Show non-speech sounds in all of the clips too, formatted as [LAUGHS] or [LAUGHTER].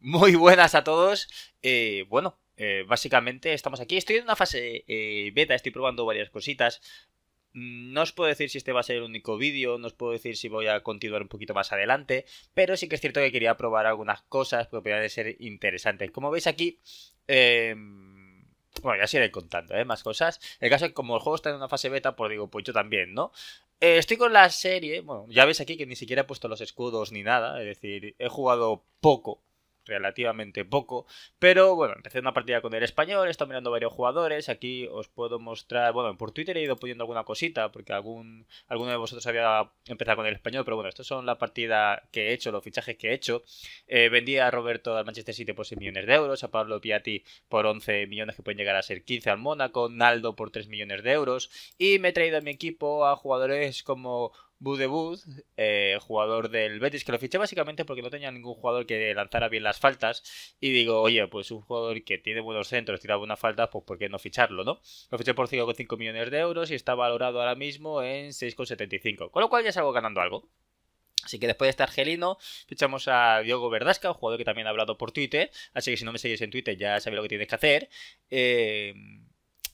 Muy buenas a todos. Eh, bueno, eh, básicamente estamos aquí. Estoy en una fase eh, beta, estoy probando varias cositas. Mm, no os puedo decir si este va a ser el único vídeo, no os puedo decir si voy a continuar un poquito más adelante, pero sí que es cierto que quería probar algunas cosas porque ser interesantes. Como veis aquí, bueno, ya os iré contando, ¿eh? Más cosas. El caso es que como el juego está en una fase beta, pues digo, pues yo también, ¿no? estoy con la serie, bueno, ya veis aquí que ni siquiera he puesto los escudos ni nada, es decir, he jugado poco relativamente poco. Pero bueno, empecé una partida con el español, he estado mirando varios jugadores. Aquí os puedo mostrar, bueno, por Twitter he ido poniendo alguna cosita porque algún, alguno de vosotros había empezado con el español. Pero bueno, estos son la partida que he hecho, los fichajes que he hecho. Eh, vendí a Roberto al Manchester City por 6 millones de euros, a Pablo Piatti por 11 millones que pueden llegar a ser 15 al Mónaco, Naldo por 3 millones de euros. Y me he traído a mi equipo a jugadores como Budebud, eh, jugador del Betis, que lo fiché básicamente porque no tenía ningún jugador que lanzara bien las faltas. Y digo, oye, pues un jugador que tiene buenos centros, tira buenas faltas, pues ¿por qué no ficharlo, no? Lo fiché por 5,5 millones de euros y está valorado ahora mismo en 6,75. Con lo cual ya salgo ganando algo. Así que después de estar gelino, fichamos a Diogo Verdasca, un jugador que también ha hablado por Twitter. Así que si no me seguís en Twitter ya sabéis lo que tienes que hacer. Eh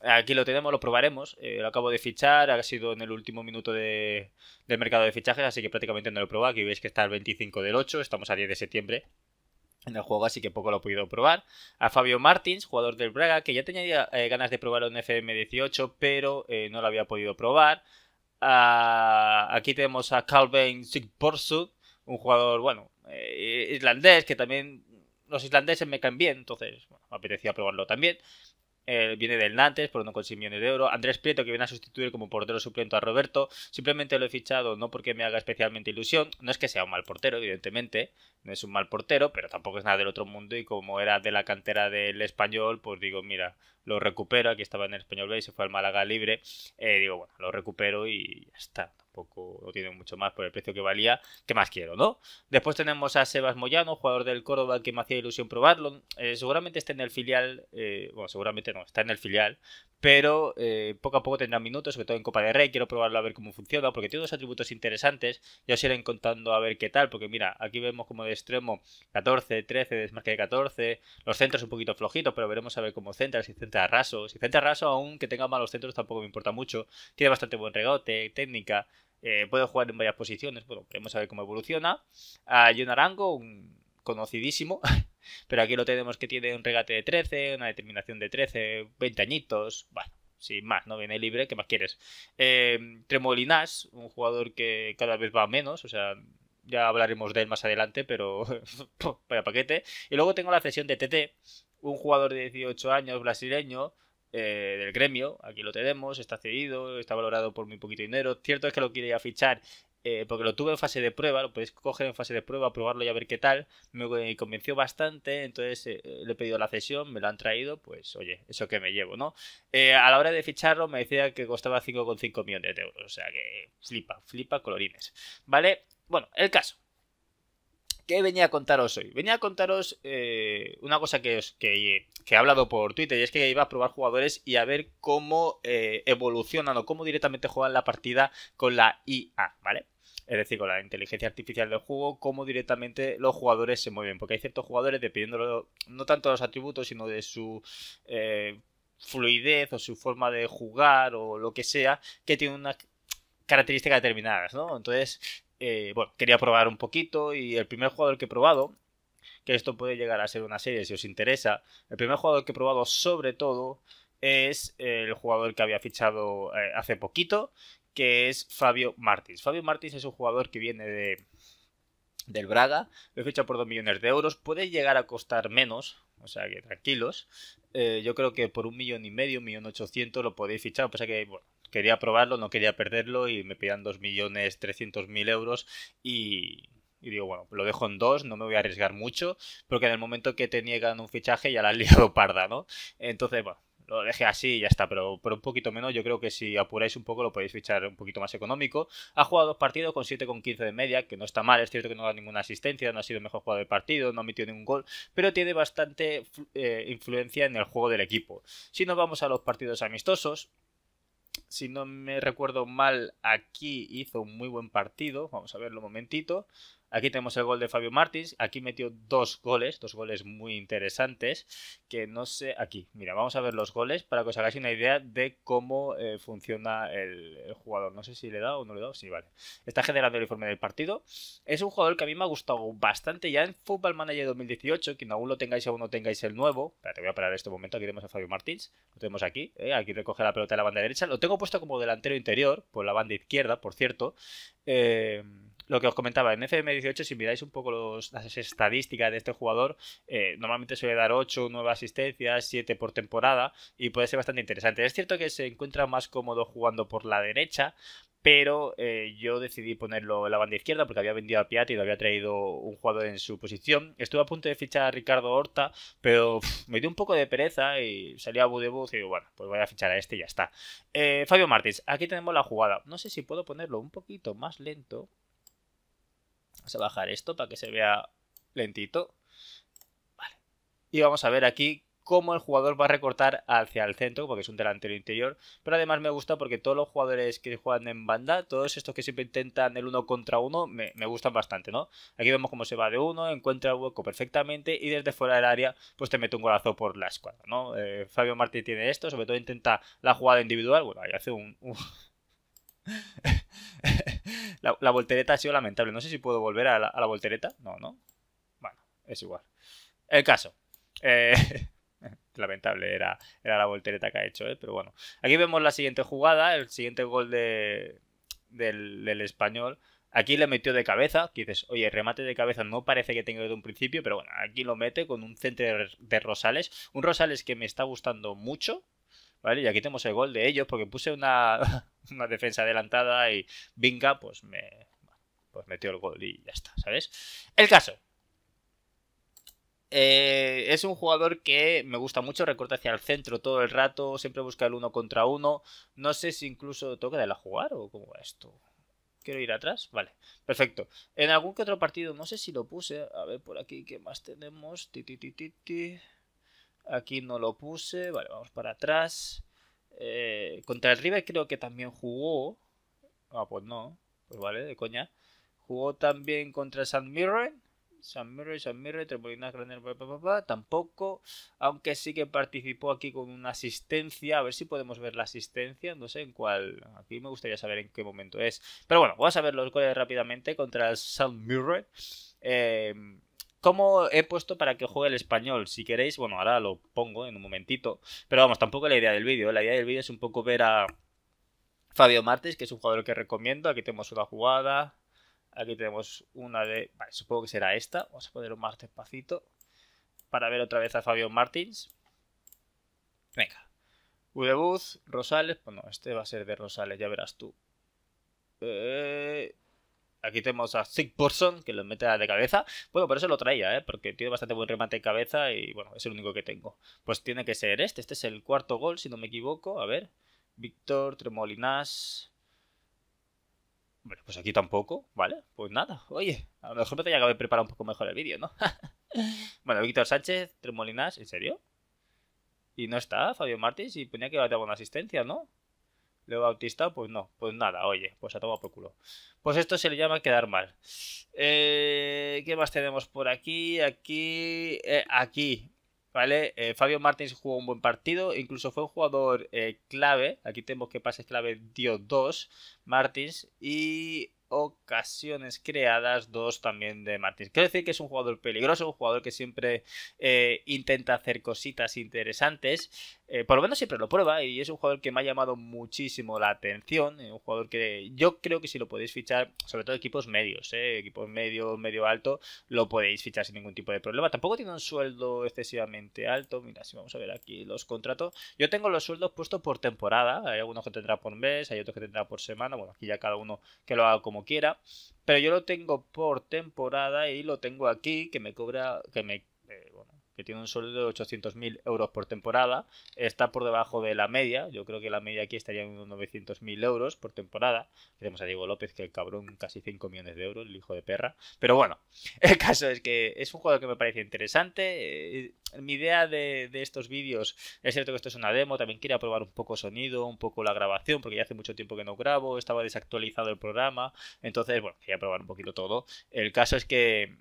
Aquí lo tenemos, lo probaremos. Eh, lo acabo de fichar, ha sido en el último minuto de, del mercado de fichajes, así que prácticamente no lo he probado. Aquí veis que está el 25 del 8, estamos a 10 de septiembre en el juego, así que poco lo he podido probar. A Fabio Martins, jugador del Braga, que ya tenía eh, ganas de probar en FM18, pero eh, no lo había podido probar. Aquí tenemos a Calvin Sigborsud, un jugador, bueno, islandés, que también los islandeses me caen bien, entonces bueno, me apetecía probarlo también. Eh, viene del Nantes por 1,6 millones de euros. Andrés Prieto, que viene a sustituir como portero suplente a Roberto. Simplemente lo he fichado no porque me haga especialmente ilusión. No es que sea un mal portero, evidentemente. No es un mal portero, pero tampoco es nada del otro mundo. Y como era de la cantera del español, pues digo, mira, lo recupero. Aquí estaba en el español B y se fue al Málaga libre. Eh, digo, bueno, lo recupero y ya está poco, no tiene mucho más por el precio que valía. que más quiero, no? Después tenemos a Sebas Moyano, jugador del Córdoba, que me hacía ilusión probarlo. Eh, seguramente está en el filial, eh, bueno, seguramente no, está en el filial, pero eh, poco a poco tendrá minutos, sobre todo en Copa de Rey. Quiero probarlo a ver cómo funciona, porque tiene dos atributos interesantes. Ya os iré contando a ver qué tal, porque mira, aquí vemos como de extremo 14, 13, más de 14, los centros un poquito flojitos, pero veremos a ver cómo centra, si centra raso. Si centra raso, aunque tenga malos centros, tampoco me importa mucho. Tiene bastante buen regote, técnica, eh, puede jugar en varias posiciones. Bueno, queremos a ver cómo evoluciona. hay un Arango, un conocidísimo, [LAUGHS] pero aquí lo tenemos que tiene un regate de 13, una determinación de 13, 20 añitos, bueno, sin más, ¿no? Viene libre, ¿qué más quieres? Eh, Tremolinas, un jugador que cada vez va menos, o sea, ya hablaremos de él más adelante, pero [LAUGHS] vaya paquete. Y luego tengo la cesión de TT, un jugador de 18 años brasileño, eh, del gremio, aquí lo tenemos, está cedido, está valorado por muy poquito dinero. Cierto es que lo quería fichar eh, porque lo tuve en fase de prueba, lo podéis coger en fase de prueba, probarlo y a ver qué tal. Me eh, convenció bastante, entonces eh, le he pedido la cesión, me lo han traído, pues oye, eso que me llevo, ¿no? a la hora de ficharlo me decía que costaba 5,5 millones de euros, o sea que flipa, flipa colorines, ¿vale? Bueno, el caso. ¿Qué venía a contaros hoy? Venía a contaros una cosa que, que, he hablado por Twitter y es que iba a probar jugadores y a ver cómo evolucionan o cómo directamente juegan la partida con la IA, ¿vale? es decir, con la inteligencia artificial del juego, cómo directamente los jugadores se mueven, porque hay ciertos jugadores, dependiendo no tanto de los atributos, sino de su eh, fluidez o su forma de jugar o lo que sea, que tienen unas características determinadas, ¿no? Entonces, eh, bueno, quería probar un poquito y el primer jugador que he probado, que esto puede llegar a ser una serie si os interesa, el primer jugador que he probado sobre todo es el jugador que había fichado eh, hace poquito que es Fabio Martins. Fabio Martins es un jugador que viene de, del Braga, lo he fichado por 2 millones de euros, puede llegar a costar menos, o sea que tranquilos. Eh, yo creo que por un millón y medio, un millón ochocientos lo podéis fichar, pasa que bueno, quería probarlo, no quería perderlo y me pedían dos millones 300 mil euros y, digo, bueno, lo dejo en dos, no me voy a arriesgar mucho, porque en el momento que te niegan un fichaje ya la has [LAUGHS] liado parda, ¿no? Entonces, bueno, lo dejé así y ya está, pero, un poquito menos. Yo creo que si apuráis un poco lo podéis fichar un poquito más económico. Ha jugado dos partidos con 7,15 de media, que no está mal. Es cierto que no ha ninguna asistencia, no ha sido el mejor jugador de partido, no ha metido ningún gol, pero tiene bastante eh, influencia en el juego del equipo. Si nos vamos a los partidos amistosos, si no me recuerdo mal, aquí hizo un muy buen partido. Vamos a verlo un momentito. Aquí tenemos el gol de Fabio Martins. Aquí metió dos goles, dos goles muy interesantes. Que no sé, aquí, mira, vamos a ver los goles para que os hagáis una idea de cómo eh, funciona el, jugador. No sé si le da o no le da. Sí, vale. Está generando el informe del partido. Es un jugador que a mí me ha gustado bastante ya en Football Manager 2018. Que aún lo tengáis, aún no tengáis el nuevo. Espera, te voy a parar este momento. Aquí tenemos a Fabio Martins. Lo tenemos aquí. Eh, aquí recoge la pelota de la banda derecha. Lo tengo puesto como delantero interior, por la banda izquierda, por cierto. Eh lo que os comentaba, en FM18, si miráis un poco las estadísticas de este jugador, eh, normalmente suele dar 8, 9 asistencias, 7 por temporada, y puede ser bastante interesante. Es cierto que se encuentra más cómodo jugando por la derecha, pero eh, yo decidí ponerlo en la banda izquierda porque había vendido a Piatti y lo había traído un jugador en su posición. Estuve a punto de fichar a Ricardo Horta, pero me dio un poco de pereza y salí a Budebuz y digo, bueno, pues voy a fichar a este y ya está. Eh, Fabio Martins, aquí tenemos la jugada. No sé si puedo ponerlo un poquito más lento Vamos a bajar esto para que se vea lentito. Vale. Y vamos a ver aquí cómo el jugador va a recortar hacia el centro, porque es un delantero interior. Pero además me gusta porque todos los jugadores que juegan en banda, todos estos que siempre intentan el uno contra uno, me, gustan bastante, ¿no? Aquí vemos cómo se va de uno, encuentra el hueco perfectamente y desde fuera del área, pues te mete un golazo por la escuadra, ¿no? Eh, Fabio Martí tiene esto, sobre todo intenta la jugada individual, bueno, ahí hace un [LAUGHS] la, voltereta ha sido lamentable. No sé si puedo volver a la, voltereta. No, no. Bueno, es igual. El caso. Eh, [LAUGHS] lamentable era, era la voltereta que ha hecho, eh, pero bueno. Aquí vemos la siguiente jugada, el siguiente gol de, del, español. Aquí le metió de cabeza, dices, oye, remate de cabeza no parece que tenga de un principio, pero bueno, aquí lo mete con un centro de Rosales. Un Rosales que me está gustando mucho, y aquí tenemos el gol de ellos porque puse una, [LAUGHS] defensa adelantada y venga, pues me pues metió el gol y ya está, ¿sabes? El caso. Eh, es un jugador que me gusta mucho, recorta hacia el centro todo el rato, siempre busca el uno contra uno. No sé si incluso toca de la jugar o cómo va esto. ¿Quiero ir atrás? Vale, perfecto. En algún que otro partido, no sé si lo puse. A ver por aquí, ¿qué más tenemos? Aquí no lo puse. Vale, vamos para atrás. Eh, contra el River creo que también jugó. Ah, pues no. Pues vale, de coña. Jugó también contra San Mirren. San Mirren, San Mirren, Tremolinas Granel, tampoco. Aunque sí que participó aquí con una asistencia. A ver si podemos ver la asistencia. No sé en cuál. Aquí me gustaría saber en qué momento es. Pero bueno, vamos a ver los goles rápidamente contra el San Mirren. Eh, ¿Cómo he puesto para que juegue el español? Si queréis, bueno, ahora lo pongo en un momentito. Pero vamos, tampoco la idea del vídeo. La idea del vídeo es un poco ver a Fabio Martins que es un jugador que recomiendo. Aquí tenemos una jugada. Aquí tenemos una de... Vale, supongo que será esta. Vamos a poner un más despacito. Para ver otra vez a Fabio Martins. Venga. Udebuz, Rosales. Bueno, este va a ser de Rosales, ya verás tú. Eh... Aquí tenemos a Sick Person, que lo mete de cabeza. Bueno, pero eso lo traía, ¿eh? porque tiene bastante buen remate de cabeza y bueno, es el único que tengo. Pues tiene que ser este. Este es el cuarto gol, si no me equivoco. A ver. Víctor, Tremolinas. Bueno, pues aquí tampoco, ¿vale? Pues nada, oye, a lo mejor me tenía que haber preparar un poco mejor el vídeo, ¿no? [LAUGHS] bueno, Víctor Sánchez, Tremolinas, ¿en serio? Y no está Fabio Martins y ponía que iba a dar buena asistencia, ¿no? Leo Bautista, pues no, pues nada, oye, pues ha tomado por culo. Pues esto se le llama quedar mal. Eh, ¿Qué más tenemos por aquí? Aquí, eh, aquí, ¿vale? Eh, Fabio Martins jugó un buen partido, incluso fue un jugador clave. Aquí tenemos que pases clave dio dos Martins, y ocasiones creadas, dos también de Martins. Quiero decir que es un jugador peligroso, un jugador que siempre intenta hacer cositas interesantes. Eh, por lo menos siempre lo prueba y es un jugador que me ha llamado muchísimo la atención, eh, un jugador que yo creo que si lo podéis fichar, sobre todo equipos medios, eh, equipos medio, medio alto, lo podéis fichar sin ningún tipo de problema. Tampoco tiene un sueldo excesivamente alto, mira, si vamos a ver aquí los contratos, yo tengo los sueldos puestos por temporada, hay algunos que tendrá por mes, hay otros que tendrá por semana, bueno, aquí ya cada uno que lo haga como quiera, pero yo lo tengo por temporada y lo tengo aquí que me cobra, que me que tiene un sueldo de 800.000 euros por temporada, está por debajo de la media, yo creo que la media aquí estaría en unos 900.000 euros por temporada, tenemos a Diego López, que el cabrón casi 5 millones de euros, el hijo de perra, pero bueno, [LAUGHS] el caso es que es un juego que me parece interesante, eh, mi idea de, de estos vídeos, es cierto que esto es una demo, también quería probar un poco sonido, un poco la grabación, porque ya hace mucho tiempo que no grabo, estaba desactualizado el programa, entonces bueno, quería probar un poquito todo, el caso es que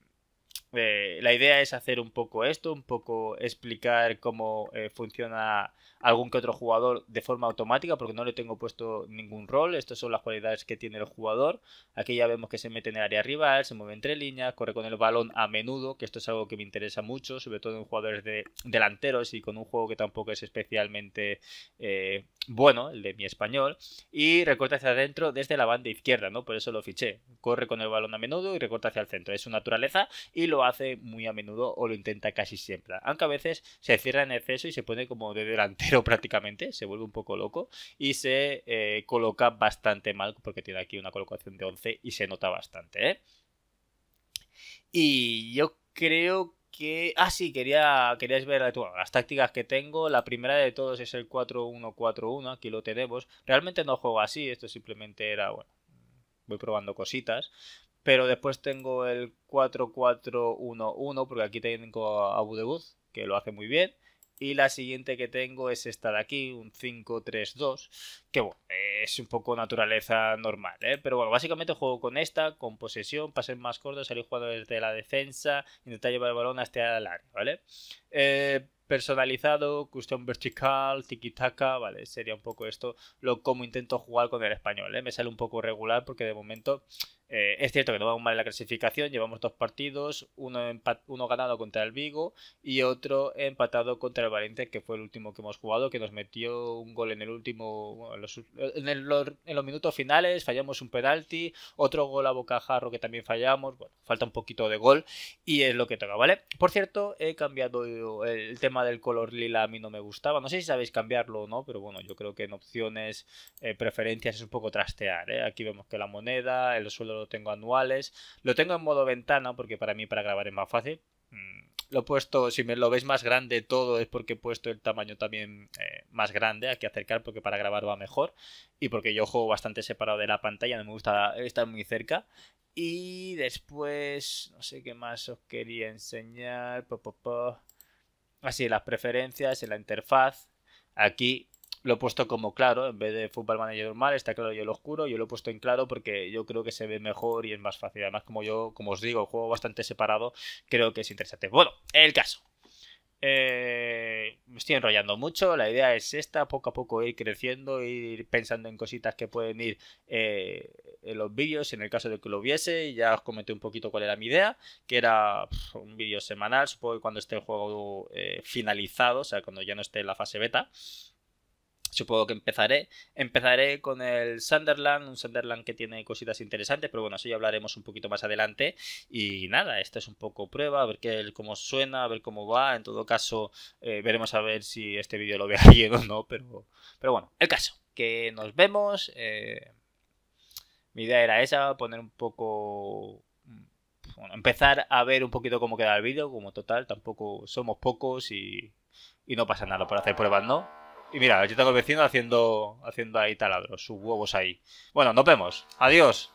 eh, la idea es hacer un poco esto, un poco explicar cómo eh, funciona algún que otro jugador de forma automática, porque no le tengo puesto ningún rol. Estas son las cualidades que tiene el jugador. Aquí ya vemos que se mete en el área rival, se mueve entre líneas, corre con el balón a menudo, que esto es algo que me interesa mucho, sobre todo en jugadores de delanteros y con un juego que tampoco es especialmente eh, bueno, el de mi español. Y recorta hacia adentro desde la banda izquierda, ¿no? Por eso lo fiché. Corre con el balón a menudo y recorta hacia el centro. Es su naturaleza y lo hace muy a menudo o lo intenta casi siempre. Aunque a veces se cierra en exceso y se pone como de delantero [LAUGHS] prácticamente, se vuelve un poco loco y se eh, coloca bastante mal porque tiene aquí una colocación de 11 y se nota bastante. ¿eh? Y yo creo que... Ah, sí, quería, querías ver las tácticas que tengo. La primera de todos es el 4-1-4-1, aquí lo tenemos. Realmente no juego así, esto simplemente era, bueno, voy probando cositas. Pero después tengo el 4-4-1-1, porque aquí tengo a Budebuth, que lo hace muy bien. Y la siguiente que tengo es esta de aquí, un 5-3-2, que bueno, es un poco naturaleza normal, ¿eh? Pero bueno, básicamente juego con esta, con posesión, pases más cortos, salir jugando desde la defensa, intentar llevar el balón hasta el área, ¿vale? Eh, personalizado, cuestión vertical, tiki-taka, ¿vale? Sería un poco esto lo como intento jugar con el español, ¿eh? Me sale un poco regular porque de momento eh, es cierto que no vamos mal en la clasificación, llevamos dos partidos, uno, uno ganado contra el Vigo y otro empatado contra el Valencia, que fue el último que hemos jugado, que nos metió un gol en el último, en, los, minutos finales, fallamos un penalti, otro gol a bocajarro que también fallamos, bueno, falta un poquito de gol y es lo que toca, ¿vale? Por cierto, he cambiado el tema del color lila, a mí no me gustaba, no sé si sabéis cambiarlo o no, pero bueno, yo creo que en opciones, eh, preferencias es un poco trastear, ¿eh? Aquí vemos que la moneda, el suelo lo tengo anuales, lo tengo en modo ventana porque para mí para grabar es más fácil. Mm, lo he puesto, si me lo veis más grande todo es porque he puesto el tamaño también eh, más grande, hay que acercar porque para grabar va mejor y porque yo juego bastante separado de la pantalla, no me gusta estar muy cerca. Y después, no sé qué más os quería enseñar. Así, las preferencias, en la interfaz. Aquí lo he puesto como claro, en vez de Football Manager normal, está claro y el oscuro, yo lo he puesto en claro porque yo creo que se ve mejor y es más fácil. Además, como yo, como os digo, juego bastante separado, creo que es interesante. Bueno, el caso. Eh, me estoy enrollando mucho, la idea es esta, poco a poco ir creciendo, ir pensando en cositas que pueden ir eh, en los vídeos, en el caso de que lo hubiese, ya os comenté un poquito cuál era mi idea, que era un vídeo semanal, supongo que cuando esté el juego eh, finalizado, o sea, cuando ya no esté en la fase beta, supongo que empezaré. Empezaré con el Sunderland, un Sunderland que tiene cositas interesantes, pero bueno, eso ya hablaremos un poquito más adelante. Y nada, esto es un poco prueba, a ver qué, cómo suena, a ver cómo va. En todo caso, eh, veremos a ver si este vídeo lo ve [LAUGHS] alguien o no, pero, pero bueno, el caso, que nos vemos. Eh, mi idea era esa, poner un poco bueno, empezar a ver un poquito cómo queda el vídeo, como total, tampoco somos pocos y, y no pasa nada por hacer pruebas, ¿no? Y mira, yo tengo vecino haciendo, haciendo ahí taladros, sus huevos ahí. Bueno, nos vemos. Adiós.